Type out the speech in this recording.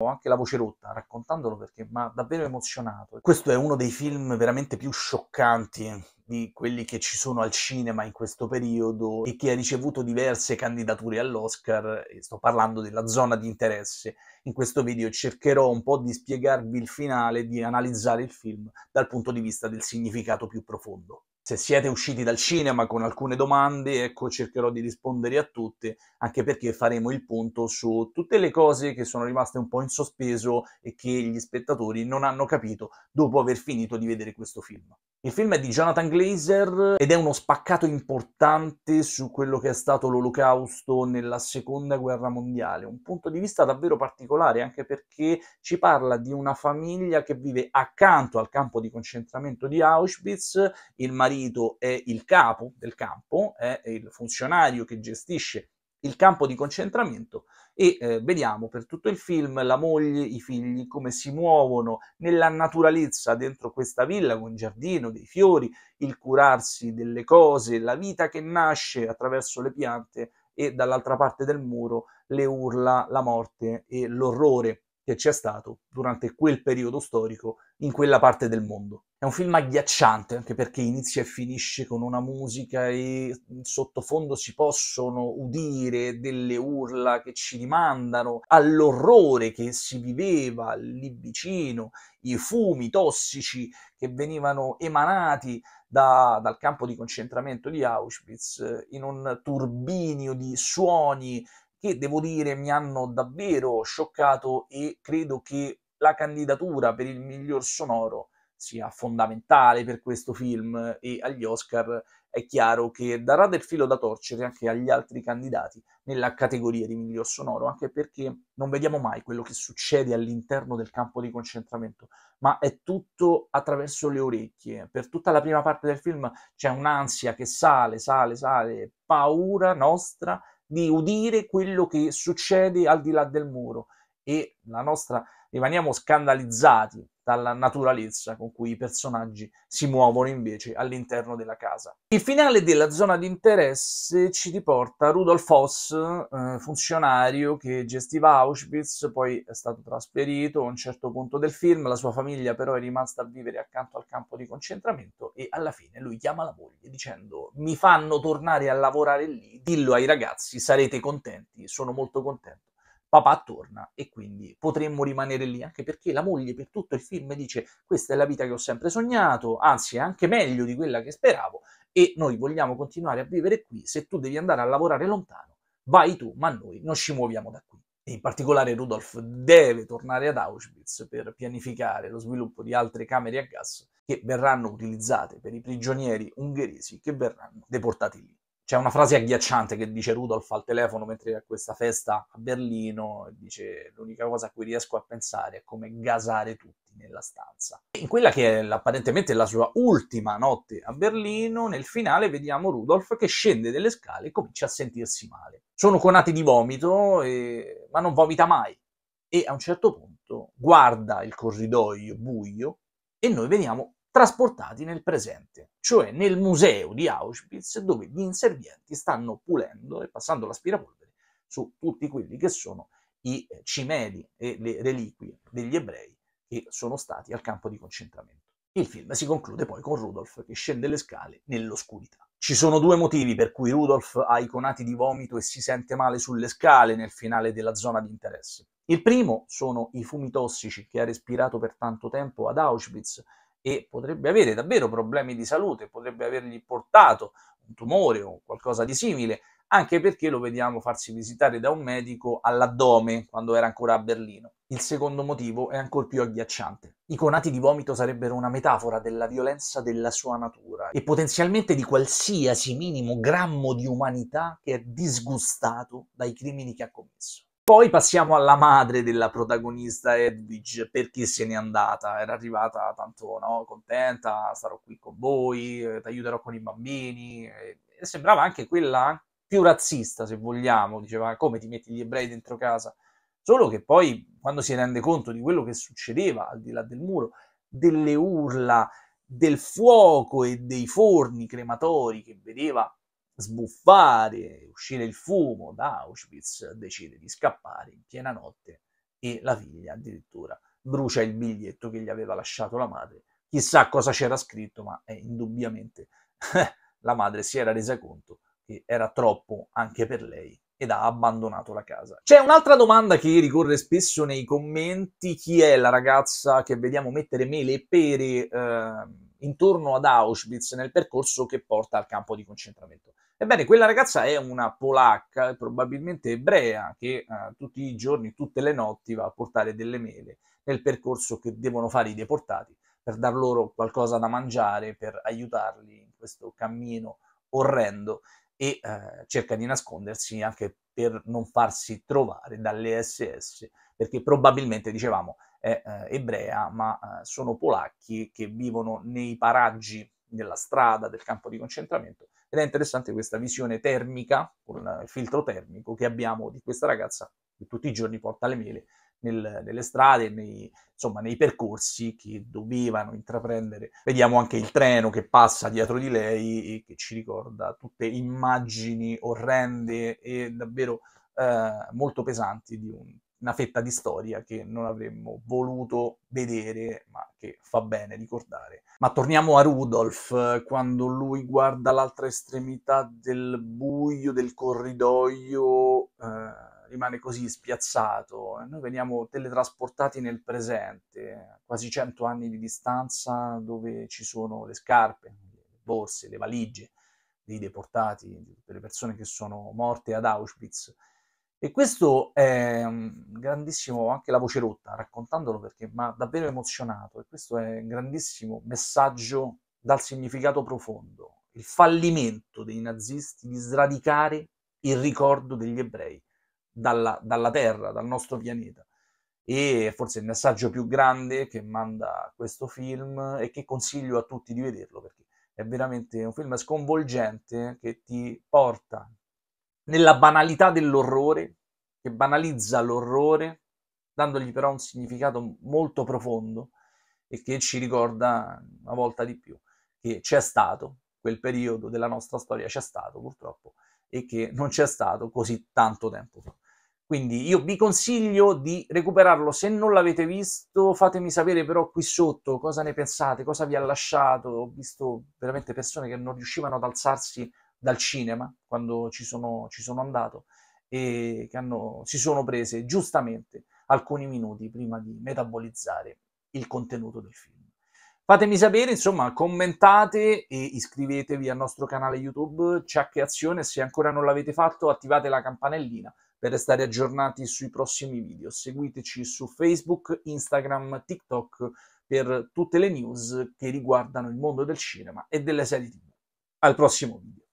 ho anche la voce rotta raccontandolo perché mi ha davvero emozionato. Questo è uno dei film veramente più scioccanti di quelli che ci sono al cinema in questo periodo e che ha ricevuto diverse candidature all'Oscar. Sto parlando della zona di interesse. In questo video cercherò un po' di spiegarvi il finale, di analizzare il film dal punto di vista del significato più profondo se siete usciti dal cinema con alcune domande, ecco, cercherò di rispondere a tutte, anche perché faremo il punto su tutte le cose che sono rimaste un po' in sospeso e che gli spettatori non hanno capito dopo aver finito di vedere questo film. Il film è di Jonathan Glazer ed è uno spaccato importante su quello che è stato l'olocausto nella seconda guerra mondiale, un punto di vista davvero particolare anche perché ci parla di una famiglia che vive accanto al campo di concentramento di Auschwitz, il marito è il capo del campo, è il funzionario che gestisce il campo di concentramento e eh, vediamo per tutto il film la moglie, i figli, come si muovono nella naturalezza dentro questa villa con il giardino, dei fiori, il curarsi delle cose, la vita che nasce attraverso le piante e dall'altra parte del muro le urla, la morte e l'orrore che c'è stato durante quel periodo storico in quella parte del mondo. È un film agghiacciante anche perché inizia e finisce con una musica e sottofondo si possono udire delle urla che ci rimandano all'orrore che si viveva lì vicino, i fumi tossici che venivano emanati da, dal campo di concentramento di Auschwitz eh, in un turbinio di suoni che devo dire mi hanno davvero scioccato e credo che la candidatura per il miglior sonoro sia fondamentale per questo film e agli Oscar è chiaro che darà del filo da torcere anche agli altri candidati nella categoria di miglior sonoro, anche perché non vediamo mai quello che succede all'interno del campo di concentramento, ma è tutto attraverso le orecchie. Per tutta la prima parte del film c'è un'ansia che sale, sale, sale, paura nostra di udire quello che succede al di là del muro e la nostra rimaniamo scandalizzati dalla naturalezza con cui i personaggi si muovono invece all'interno della casa. Il finale della zona di interesse ci riporta Rudolf Hoss, eh, funzionario che gestiva Auschwitz, poi è stato trasferito a un certo punto del film, la sua famiglia però è rimasta a vivere accanto al campo di concentramento e alla fine lui chiama la moglie dicendo mi fanno tornare a lavorare lì, dillo ai ragazzi, sarete contenti, sono molto contento papà torna e quindi potremmo rimanere lì, anche perché la moglie per tutto il film dice questa è la vita che ho sempre sognato, anzi è anche meglio di quella che speravo e noi vogliamo continuare a vivere qui, se tu devi andare a lavorare lontano, vai tu, ma noi non ci muoviamo da qui. E in particolare Rudolf deve tornare ad Auschwitz per pianificare lo sviluppo di altre camere a gas che verranno utilizzate per i prigionieri ungheresi che verranno deportati lì c'è una frase agghiacciante che dice Rudolf al telefono mentre a questa festa a Berlino, dice l'unica cosa a cui riesco a pensare è come gasare tutti nella stanza. In quella che è apparentemente la sua ultima notte a Berlino, nel finale vediamo Rudolf che scende delle scale e comincia a sentirsi male. Sono conati di vomito, e... ma non vomita mai. E a un certo punto guarda il corridoio buio e noi vediamo trasportati nel presente, cioè nel museo di Auschwitz dove gli inservienti stanno pulendo e passando l'aspirapolvere su tutti quelli che sono i eh, cimeli e le reliquie degli ebrei che sono stati al campo di concentramento. Il film si conclude poi con Rudolf che scende le scale nell'oscurità. Ci sono due motivi per cui Rudolf ha i conati di vomito e si sente male sulle scale nel finale della zona di interesse. Il primo sono i fumi tossici che ha respirato per tanto tempo ad Auschwitz e potrebbe avere davvero problemi di salute, potrebbe avergli portato un tumore o qualcosa di simile, anche perché lo vediamo farsi visitare da un medico all'addome quando era ancora a Berlino. Il secondo motivo è ancora più agghiacciante. I conati di vomito sarebbero una metafora della violenza della sua natura e potenzialmente di qualsiasi minimo grammo di umanità che è disgustato dai crimini che ha commesso. Poi passiamo alla madre della protagonista Edwidge, perché se n'è andata, era arrivata tanto no? contenta, sarò qui con voi, eh, ti aiuterò con i bambini, e, sembrava anche quella più razzista, se vogliamo, diceva come ti metti gli ebrei dentro casa, solo che poi quando si rende conto di quello che succedeva al di là del muro, delle urla, del fuoco e dei forni crematori che vedeva sbuffare, uscire il fumo da Auschwitz, decide di scappare in piena notte e la figlia addirittura brucia il biglietto che gli aveva lasciato la madre. Chissà cosa c'era scritto, ma eh, indubbiamente la madre si era resa conto che era troppo anche per lei ed ha abbandonato la casa. C'è un'altra domanda che ricorre spesso nei commenti, chi è la ragazza che vediamo mettere mele e pere? Eh, intorno ad Auschwitz nel percorso che porta al campo di concentramento. Ebbene, quella ragazza è una polacca, probabilmente ebrea, che eh, tutti i giorni, tutte le notti va a portare delle mele nel percorso che devono fare i deportati per dar loro qualcosa da mangiare, per aiutarli in questo cammino orrendo e eh, cerca di nascondersi anche per non farsi trovare dalle SS perché probabilmente, dicevamo, è eh, ebrea, ma eh, sono polacchi che vivono nei paraggi della strada, del campo di concentramento. Ed è interessante questa visione termica, con il filtro termico che abbiamo di questa ragazza che tutti i giorni porta le mele nel, nelle strade, nei, insomma, nei percorsi che dovevano intraprendere. Vediamo anche il treno che passa dietro di lei e che ci ricorda tutte immagini orrende e davvero eh, molto pesanti di un una fetta di storia che non avremmo voluto vedere, ma che fa bene ricordare. Ma torniamo a Rudolf, quando lui guarda l'altra estremità del buio del corridoio, eh, rimane così spiazzato. noi veniamo teletrasportati nel presente, quasi 100 anni di distanza, dove ci sono le scarpe, le borse, le valigie dei deportati, delle persone che sono morte ad Auschwitz e questo è grandissimo, anche la voce rotta, raccontandolo perché mi ha davvero emozionato e questo è un grandissimo messaggio dal significato profondo, il fallimento dei nazisti di sradicare il ricordo degli ebrei dalla, dalla terra, dal nostro pianeta. E forse il messaggio più grande che manda questo film e che consiglio a tutti di vederlo perché è veramente un film sconvolgente che ti porta nella banalità dell'orrore, che banalizza l'orrore, dandogli però un significato molto profondo e che ci ricorda una volta di più che c'è stato, quel periodo della nostra storia c'è stato purtroppo e che non c'è stato così tanto tempo fa. Quindi io vi consiglio di recuperarlo, se non l'avete visto fatemi sapere però qui sotto cosa ne pensate, cosa vi ha lasciato, ho visto veramente persone che non riuscivano ad alzarsi dal cinema quando ci sono, ci sono andato e che hanno, si sono prese giustamente alcuni minuti prima di metabolizzare il contenuto del film. Fatemi sapere, insomma, commentate e iscrivetevi al nostro canale YouTube Ciak Azione. Se ancora non l'avete fatto, attivate la campanellina per restare aggiornati sui prossimi video. Seguiteci su Facebook, Instagram, TikTok per tutte le news che riguardano il mondo del cinema e delle serie TV. Al prossimo video.